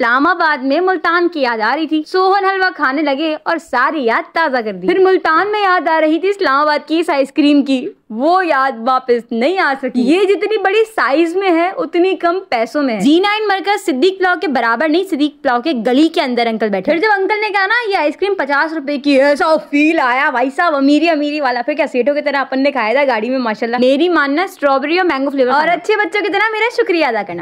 इस्लामाबाद में मुल्तान की याद आ रही थी सोहन हलवा खाने लगे और सारी याद ताज़ा कर दी फिर मुल्तान में याद आ रही थी इस्लामाबाद की इस आइसक्रीम की वो याद वापस नहीं आ सकी ये जितनी बड़ी साइज में है उतनी कम पैसों में जी नाइन मरकज सिद्दीक प्लाव के बराबर नहीं सिद्दीक प्लाव के गली के अंदर अंकल बैठे फिर जब अंकल ने कहा ना ये आइसक्रीम पचास रुपए की है फील आया भाई साहब अमीरी अमीरी वाला फिर क्या सेठों की तरह अपन ने खाया था गाड़ी में माशाला मेरी मानना स्ट्रॉबेरी और मैंगो फ्लेवर और अच्छे बच्चों की तरह मेरा शुक्रिया अदा करना